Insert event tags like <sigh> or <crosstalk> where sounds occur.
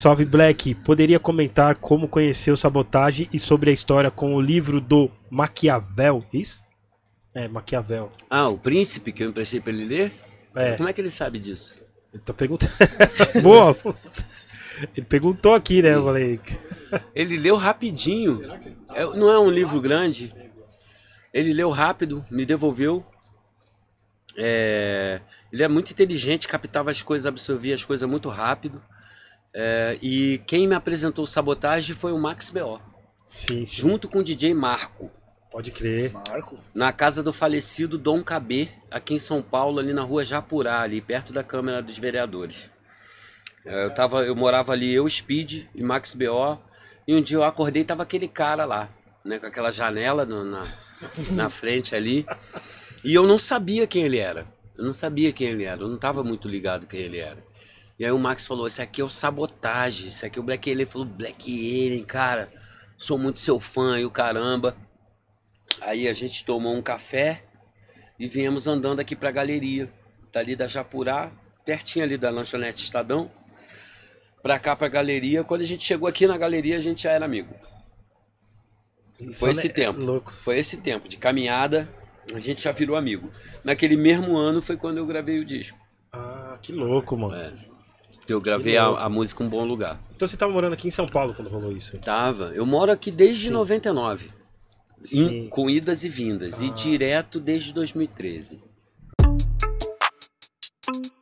Salve Black, poderia comentar como conheceu Sabotagem e sobre a história com o livro do Maquiavel, isso? É, Maquiavel. Ah, o príncipe que eu emprestei pra ele ler? É. Como é que ele sabe disso? Ele tá perguntando. <laughs> Boa! Ele perguntou aqui, né? Eu falei. Ele leu rapidinho. É, não é um livro grande. Ele leu rápido, me devolveu. É... Ele é muito inteligente, captava as coisas, absorvia as coisas muito rápido. É, e quem me apresentou Sabotagem foi o Max B.O. Sim, sim. Junto com o DJ Marco. Pode crer. Marco. Na casa do falecido Dom KB, aqui em São Paulo, ali na rua Japurá, ali perto da Câmara dos Vereadores. É, eu, tava, eu morava ali, eu, Speed e Max B.O. E um dia eu acordei e tava aquele cara lá, né? Com aquela janela no, na, na frente ali. E eu não sabia quem ele era. Eu não sabia quem ele era. Eu não tava muito ligado quem ele era. E aí o Max falou: Esse aqui é o sabotagem, esse aqui é o Black Alien. Ele falou: Black Alien, cara, sou muito seu fã e o caramba. Aí a gente tomou um café e viemos andando aqui pra galeria. Tá ali da Japurá, pertinho ali da lanchonete Estadão. Pra cá, pra galeria. Quando a gente chegou aqui na galeria, a gente já era amigo. Foi esse é, tempo. Louco. Foi esse tempo de caminhada. A gente já virou amigo. Naquele mesmo ano foi quando eu gravei o disco. Ah, que louco, mano. É. Eu gravei a, a, música Um Bom Lugar. Então você estava morando aqui em São Paulo quando rolou isso? Tava. Eu moro aqui desde Sim. 99. Sim. In, com idas e vindas. Ah. E direto desde 2013. Música